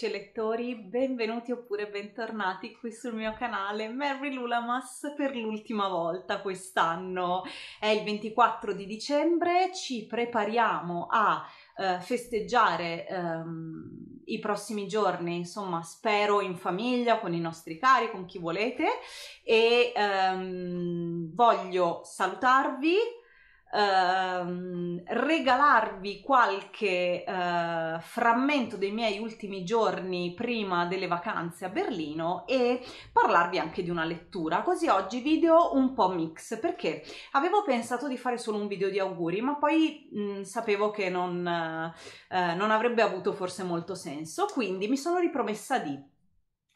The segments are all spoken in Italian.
lettrici e lettori, benvenuti oppure bentornati qui sul mio canale Mary Lulamas per l'ultima volta quest'anno. È il 24 di dicembre, ci prepariamo a eh, festeggiare ehm, i prossimi giorni, insomma spero in famiglia, con i nostri cari, con chi volete e ehm, voglio salutarvi Ehm, regalarvi qualche eh, frammento dei miei ultimi giorni prima delle vacanze a Berlino e parlarvi anche di una lettura. Così oggi video un po' mix perché avevo pensato di fare solo un video di auguri, ma poi mh, mm, sapevo che non, eh, non avrebbe avuto forse molto senso, quindi mi sono ripromessa di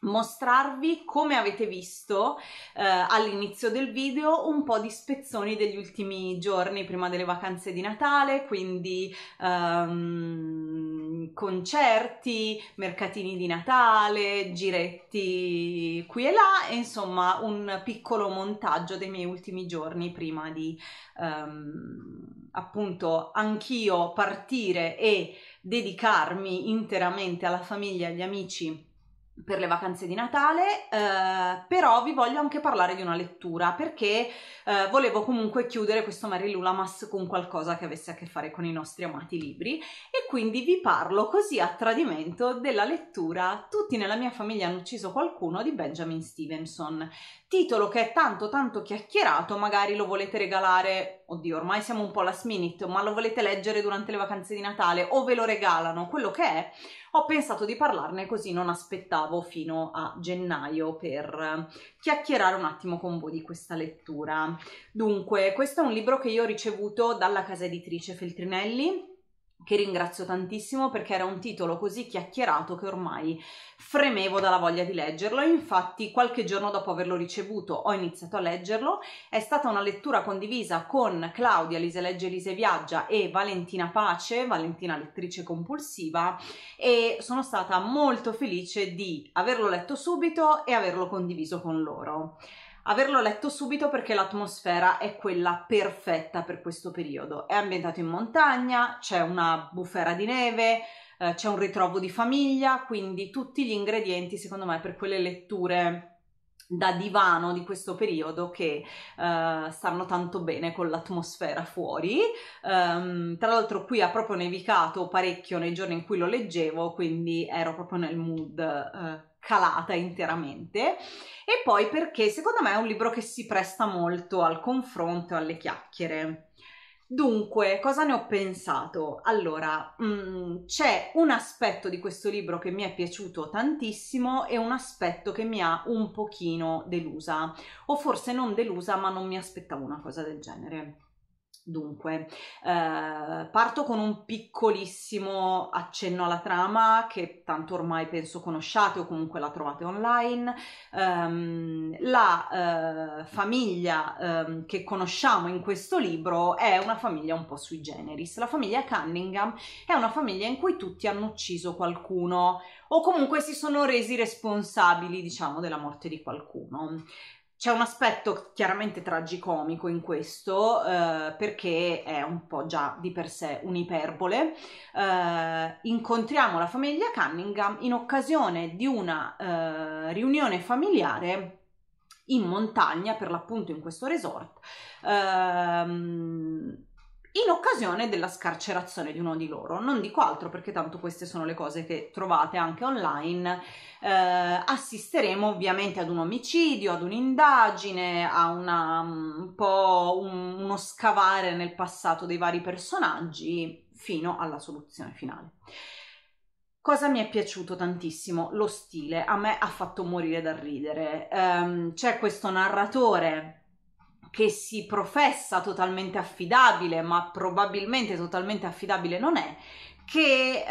mostrarvi come avete visto eh, all'inizio del video un po' di spezzoni degli ultimi giorni prima delle vacanze di Natale, quindi um, concerti, mercatini di Natale, giretti qui e là, e insomma un piccolo montaggio dei miei ultimi giorni prima di um, appunto anch'io partire e dedicarmi interamente alla famiglia e agli amici per le vacanze di Natale, eh, però vi voglio anche parlare di una lettura perché eh, volevo comunque chiudere questo Mary Lulamas con qualcosa che avesse a che fare con i nostri amati libri e quindi vi parlo così a tradimento della lettura Tutti nella mia famiglia hanno ucciso qualcuno di Benjamin Stevenson, titolo che è tanto tanto chiacchierato, magari lo volete regalare, oddio ormai siamo un po' last minute, ma lo volete leggere durante le vacanze di Natale o ve lo regalano, quello che è ho pensato di parlarne così non aspettavo fino a gennaio per eh, chiacchierare un attimo con voi di questa lettura. Dunque, questo è un libro che io ho ricevuto dalla casa editrice Feltrinelli che ringrazio tantissimo perché era un titolo così chiacchierato che ormai fremevo dalla voglia di leggerlo. Infatti, qualche giorno dopo averlo ricevuto, ho iniziato a leggerlo. È stata una lettura condivisa con Claudia Lise Legge Lise Viaggia e Valentina Pace, Valentina lettrice compulsiva, e sono stata molto felice di averlo letto subito e averlo condiviso con loro averlo letto subito perché l'atmosfera è quella perfetta per questo periodo. È ambientato in montagna, c'è una bufera di neve, eh, c'è un ritrovo di famiglia, quindi tutti gli ingredienti secondo me per quelle letture da divano di questo periodo che uh, stanno tanto bene con l'atmosfera fuori. Um, tra l'altro qui ha proprio nevicato parecchio nei giorni in cui lo leggevo, quindi ero proprio nel mood uh, calata interamente e poi perché secondo me è un libro che si presta molto al confronto, e alle chiacchiere. Dunque, cosa ne ho pensato? Allora, mh, mm, c'è un aspetto di questo libro che mi è piaciuto tantissimo e un aspetto che mi ha un pochino delusa, o forse non delusa, ma non mi aspettavo una cosa del genere. Dunque, eh, parto con un piccolissimo accenno alla trama che tanto ormai penso conosciate o comunque la trovate online. Um, la eh, famiglia um, che conosciamo in questo libro è una famiglia un po' sui generis. La famiglia Cunningham è una famiglia in cui tutti hanno ucciso qualcuno o comunque si sono resi responsabili, diciamo, della morte di qualcuno. C'è un aspetto chiaramente tragicomico in questo, eh, perché è un po' già di per sé un'iperbole. Eh, incontriamo la famiglia Cunningham in occasione di una eh, riunione familiare in montagna, per l'appunto in questo resort. Ehm, in occasione della scarcerazione di uno di loro. Non dico altro perché tanto queste sono le cose che trovate anche online. Eh, assisteremo ovviamente ad un omicidio, ad un'indagine, a una, mm, un po' un, uno scavare nel passato dei vari personaggi fino alla soluzione finale. Cosa mi è piaciuto tantissimo? Lo stile, a me ha fatto morire dal ridere. Um, c'è questo narratore che si professa totalmente affidabile, ma probabilmente totalmente affidabile non è, che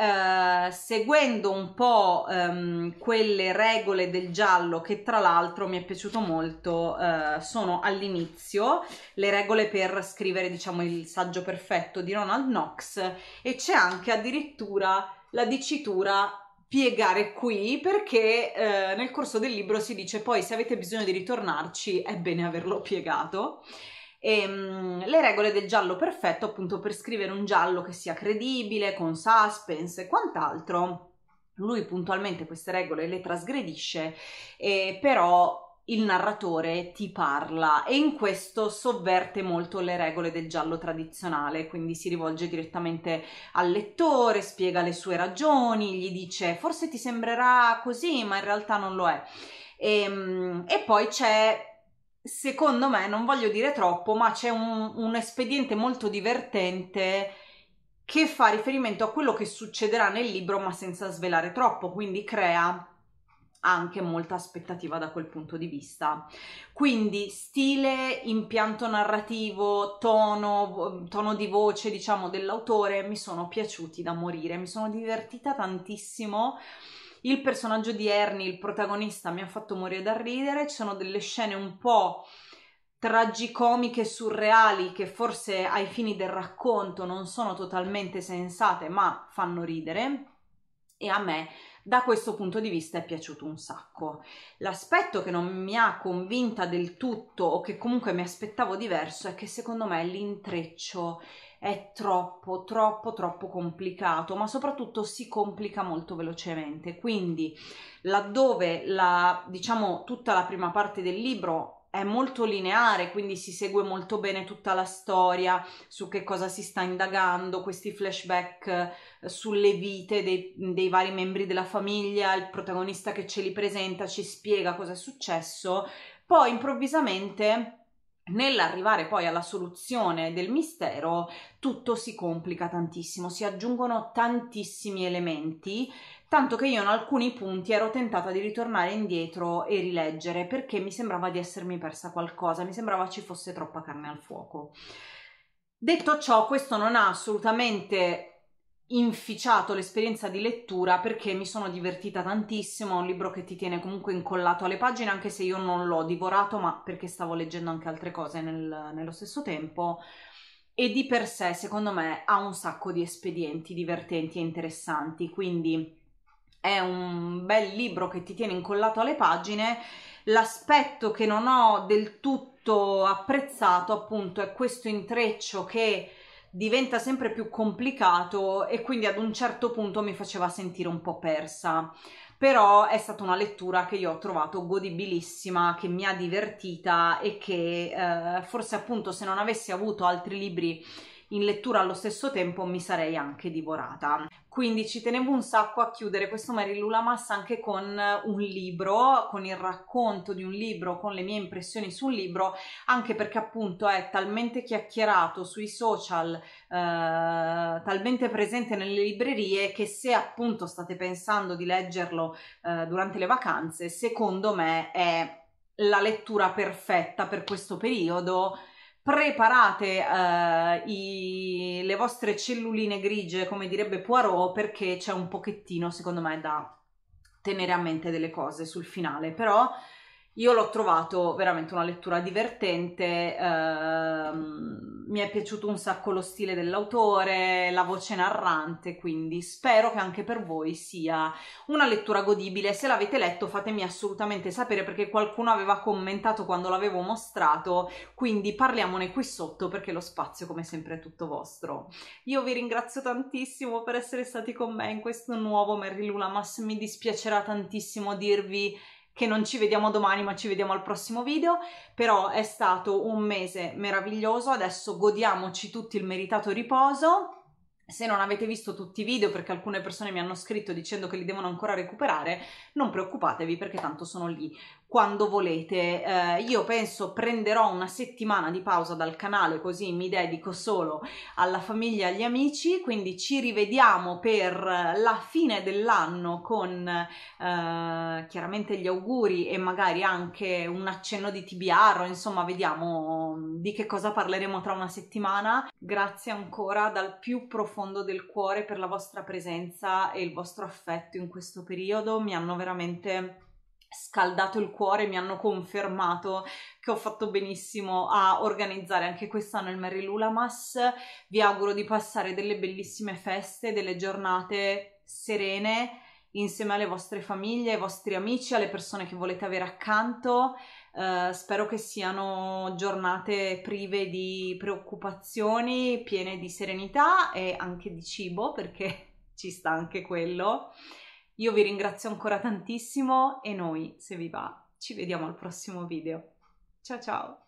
eh, seguendo un po' ehm, quelle regole del giallo che tra l'altro mi è piaciuto molto eh, sono all'inizio le regole per scrivere diciamo il saggio perfetto di Ronald Knox e c'è anche addirittura la dicitura piegare qui perché eh, nel corso del libro si dice poi se avete bisogno di ritornarci è bene averlo piegato. E, ehm, mh, le regole del giallo perfetto appunto per scrivere un giallo che sia credibile, con suspense e quant'altro. Lui puntualmente queste regole le trasgredisce, eh, però il narratore ti parla e in questo sovverte molto le regole del giallo tradizionale, quindi si rivolge direttamente al lettore, spiega le sue ragioni, gli dice forse ti sembrerà così, ma in realtà non lo è. E, ehm, e poi c'è secondo me, non voglio dire troppo, ma c'è un, un, espediente molto divertente che fa riferimento a quello che succederà nel libro, ma senza svelare troppo, quindi crea anche molta aspettativa da quel punto di vista. Quindi stile, impianto narrativo, tono, tono di voce, diciamo, dell'autore mi sono piaciuti da morire, mi sono divertita tantissimo. Il personaggio di Ernie, il protagonista, mi ha fatto morire dal ridere, ci sono delle scene un po' tragicomiche surreali che forse ai fini del racconto non sono totalmente sensate, ma fanno ridere e a me da questo punto di vista è piaciuto un sacco. L'aspetto che non mi ha convinta del tutto o che comunque mi aspettavo diverso è che secondo me l'intreccio è troppo, troppo, troppo complicato, ma soprattutto si complica molto velocemente. Quindi laddove la, diciamo, tutta la prima parte del libro è molto lineare, quindi si segue molto bene tutta la storia su che cosa si sta indagando, questi flashback eh, sulle vite dei, dei, vari membri della famiglia, il protagonista che ce li presenta ci spiega cosa è successo, poi improvvisamente Nell'arrivare poi alla soluzione del mistero tutto si complica tantissimo, si aggiungono tantissimi elementi, tanto che io in alcuni punti ero tentata di ritornare indietro e rileggere perché mi sembrava di essermi persa qualcosa, mi sembrava ci fosse troppa carne al fuoco. Detto ciò, questo non ha assolutamente inficiato l'esperienza di lettura perché mi sono divertita tantissimo, è un libro che ti tiene comunque incollato alle pagine anche se io non l'ho divorato ma perché stavo leggendo anche altre cose nel, nello stesso tempo e di per sé secondo me ha un sacco di espedienti divertenti e interessanti quindi è un bel libro che ti tiene incollato alle pagine l'aspetto che non ho del tutto apprezzato appunto è questo intreccio che diventa sempre più complicato e quindi ad un certo punto mi faceva sentire un po' persa. Però è stata una lettura che io ho trovato godibilissima, che mi ha divertita e che eh, forse appunto se non avessi avuto altri libri in lettura allo stesso tempo mi sarei anche divorata. Quindi ci tenevo un sacco a chiudere questo Mary Lula Massa anche con un libro, con il racconto di un libro, con le mie impressioni sul libro, anche perché appunto è talmente chiacchierato sui social, eh, talmente presente nelle librerie che se appunto state pensando di leggerlo eh, durante le vacanze, secondo me è la lettura perfetta per questo periodo preparate uh, i, le vostre celluline grigie, come direbbe Poirot, perché c'è un pochettino, secondo me, da tenere a mente delle cose sul finale, però io l'ho trovato veramente una lettura divertente, ehm, mi è piaciuto un sacco lo stile dell'autore, la voce narrante, quindi spero che anche per voi sia una lettura godibile. Se l'avete letto fatemi assolutamente sapere perché qualcuno aveva commentato quando l'avevo mostrato, quindi parliamone qui sotto perché lo spazio come sempre è tutto vostro. Io vi ringrazio tantissimo per essere stati con me in questo nuovo Merry Lulamas, mi dispiacerà tantissimo dirvi che non ci vediamo domani ma ci vediamo al prossimo video, però è stato un mese meraviglioso, adesso godiamoci tutti il meritato riposo. Se non avete visto tutti i video, perché alcune persone mi hanno scritto dicendo che li devono ancora recuperare, non preoccupatevi perché tanto sono lì quando volete. Eh, io penso prenderò una settimana di pausa dal canale così mi dedico solo alla famiglia e agli amici, quindi ci rivediamo per la fine dell'anno con eh, chiaramente gli auguri e magari anche un accenno di TBR, insomma vediamo mm, di che cosa parleremo tra una settimana. Grazie ancora dal più profondo del cuore per la vostra presenza e il vostro affetto in questo periodo, mi hanno veramente scaldato il cuore, mi hanno confermato che ho fatto benissimo a organizzare anche quest'anno il Mary Lulamas. Vi auguro di passare delle bellissime feste, delle giornate serene insieme alle vostre famiglie, ai vostri amici, alle persone che volete avere accanto. Uh, spero che siano giornate prive di preoccupazioni, piene di serenità e anche di cibo, perché ci sta anche quello. Io vi ringrazio ancora tantissimo e noi, se vi va, ci vediamo al prossimo video. Ciao ciao!